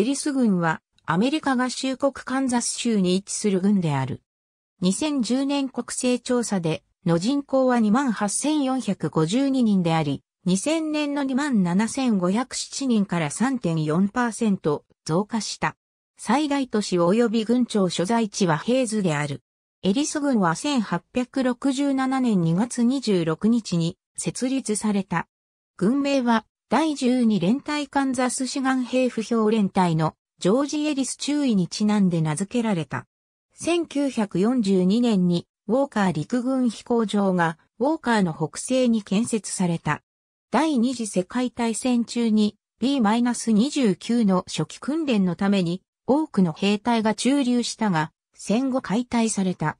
エリス軍はアメリカ合衆国カンザス州に位置する軍である。2010年国勢調査での人口は28,452人であり、2000年の27,507人から3.4%増加した。最大都市及び軍庁所在地はヘイズである。エリス軍は1867年2月26日に設立された。軍名は第12連隊カンザス志願兵不評連隊のジョージ・エリス中尉にちなんで名付けられた。1942年にウォーカー陸軍飛行場がウォーカーの北西に建設された。第二次世界大戦中に B-29 の初期訓練のために多くの兵隊が駐留したが戦後解体された。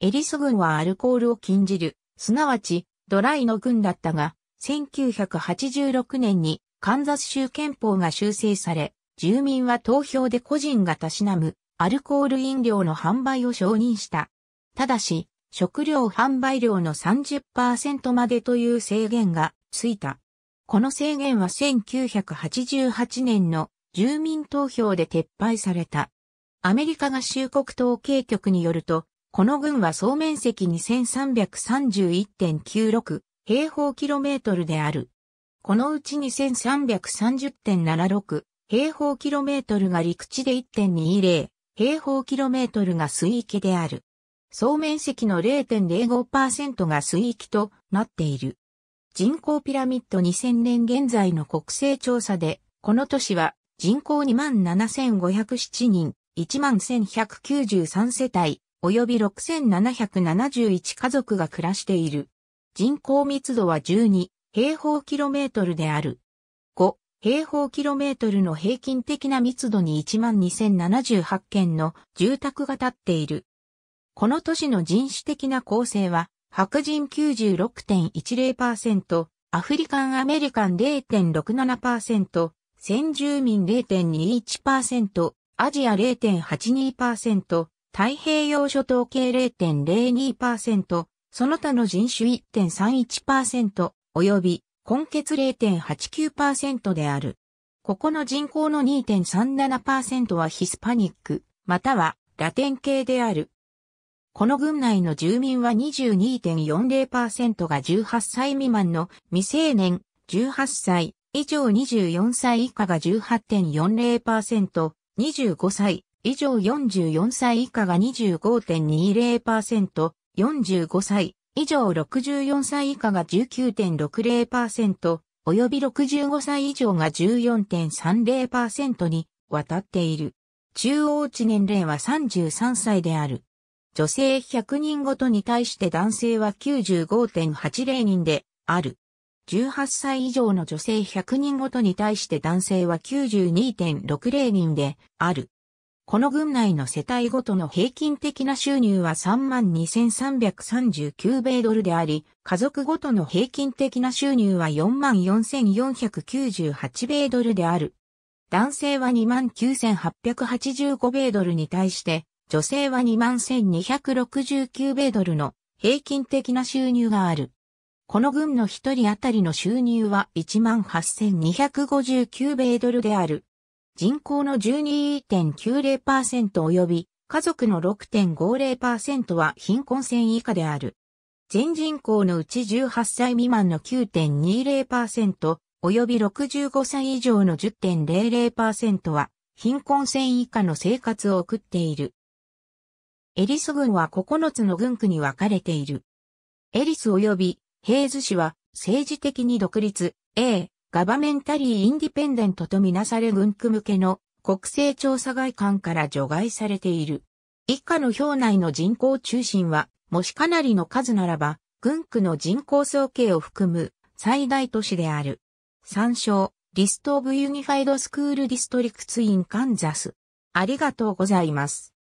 エリス軍はアルコールを禁じる、すなわちドライの軍だったが1986年にカンザス州憲法が修正され、住民は投票で個人がたしなむアルコール飲料の販売を承認した。ただし、食料販売量の30%までという制限がついた。この制限は1988年の住民投票で撤廃された。アメリカ合衆国統計局によると、この軍は総面積2331.96平方キロメートルである。このうち2330.76平方キロメートルが陸地で1.20平方キロメートルが水域である。総面積の0.05%が水域となっている。人口ピラミッド2000年現在の国勢調査で、この都市は人口27,507人、11,193世帯、及び6,771家族が暮らしている。人口密度は12平方キロメートルである。5平方キロメートルの平均的な密度に12,078件の住宅が建っている。この都市の人種的な構成は、白人96.10%、アフリカンアメリカン0.67%、先住民0.21%、アジア0.82%、太平洋諸島系0.02%、その他の人種1.31%及び根血0.89%である。ここの人口の2.37%はヒスパニック、またはラテン系である。この郡内の住民は22.40%が18歳未満の未成年、18歳以上24歳以下が18.40%、25歳以上44歳以下が25.20%、45歳以上64歳以下が19.60%、及び65歳以上が14.30%にわたっている。中央値年齢は33歳である。女性100人ごとに対して男性は95.80人である。18歳以上の女性100人ごとに対して男性は92.60人である。この軍内の世帯ごとの平均的な収入は32,339米ドルであり、家族ごとの平均的な収入は44,498米ドルである。男性は29,885米ドルに対して、女性は21,269米ドルの平均的な収入がある。この軍の一人当たりの収入は18,259米ドルである。人口の12.90%及び家族の6.50%は貧困線以下である。全人口のうち18歳未満の9.20%及び65歳以上の10.00%は貧困線以下の生活を送っている。エリス郡は9つの郡区に分かれている。エリス及びヘイズ市は政治的に独立、A、ガバメンタリー・インディペンデントとみなされ軍区向けの国勢調査外観から除外されている。以下の表内の人口中心は、もしかなりの数ならば、軍区の人口総計を含む最大都市である。参照、リストオブユニファイドスクールディストリクツインカンザス。ありがとうございます。